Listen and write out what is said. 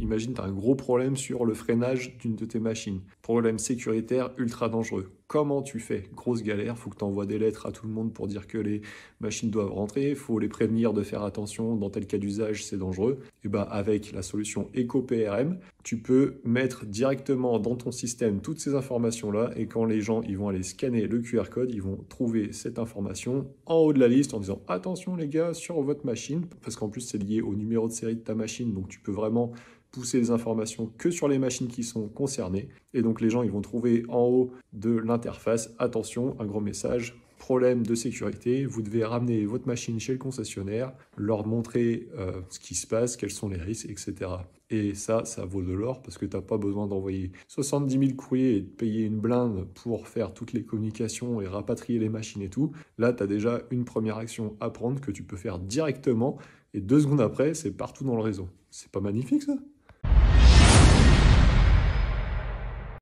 Imagine, tu as un gros problème sur le freinage d'une de tes machines. Problème sécuritaire ultra dangereux. Comment tu fais Grosse galère, faut que tu envoies des lettres à tout le monde pour dire que les machines doivent rentrer, faut les prévenir de faire attention, dans tel cas d'usage, c'est dangereux. Et bah avec la solution EcoPRM, tu peux mettre directement dans ton système toutes ces informations-là et quand les gens ils vont aller scanner le QR code, ils vont trouver cette information en haut de la liste en disant attention les gars sur votre machine, parce qu'en plus c'est lié au numéro de série de ta machine, donc tu peux vraiment pousser les informations que sur les machines qui sont concernées. Et donc les gens, ils vont trouver en haut de l'interface, attention, un gros message, problème de sécurité, vous devez ramener votre machine chez le concessionnaire, leur montrer euh, ce qui se passe, quels sont les risques, etc. Et ça, ça vaut de l'or parce que tu n'as pas besoin d'envoyer 70 000 courriers et de payer une blinde pour faire toutes les communications et rapatrier les machines et tout. Là, tu as déjà une première action à prendre que tu peux faire directement et deux secondes après, c'est partout dans le réseau. C'est pas magnifique ça